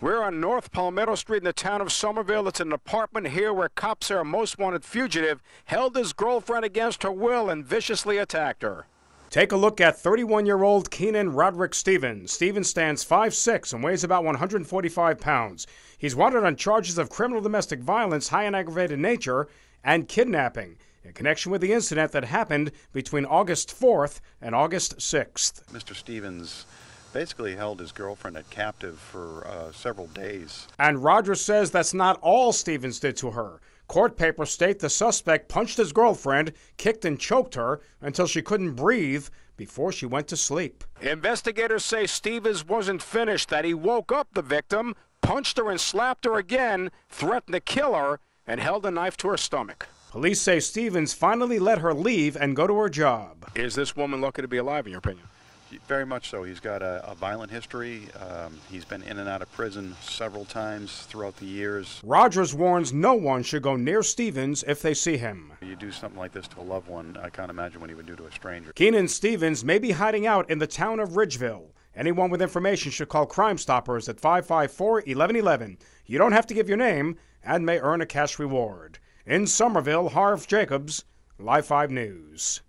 We're on North Palmetto Street in the town of Somerville. It's an apartment here where cops are a most wanted fugitive held his girlfriend against her will and viciously attacked her. Take a look at 31 year old Keenan Roderick Stevens. Stevens stands 5'6 and weighs about 145 pounds. He's wanted on charges of criminal domestic violence, high and aggravated nature, and kidnapping in connection with the incident that happened between August 4th and August 6th. Mr. Stevens basically held his girlfriend at captive for uh, several days. And Rogers says that's not all Stevens did to her. Court papers state the suspect punched his girlfriend, kicked and choked her until she couldn't breathe before she went to sleep. Investigators say Stevens wasn't finished, that he woke up the victim, punched her and slapped her again, threatened to kill her, and held a knife to her stomach. Police say Stevens finally let her leave and go to her job. Is this woman lucky to be alive, in your opinion? Very much so. He's got a, a violent history. Um, he's been in and out of prison several times throughout the years. Rogers warns no one should go near Stevens if they see him. You do something like this to a loved one, I can't imagine what he would do to a stranger. Keenan Stevens may be hiding out in the town of Ridgeville. Anyone with information should call Crime Stoppers at 554 1111. You don't have to give your name and may earn a cash reward. In Somerville, Harv Jacobs, Live 5 News.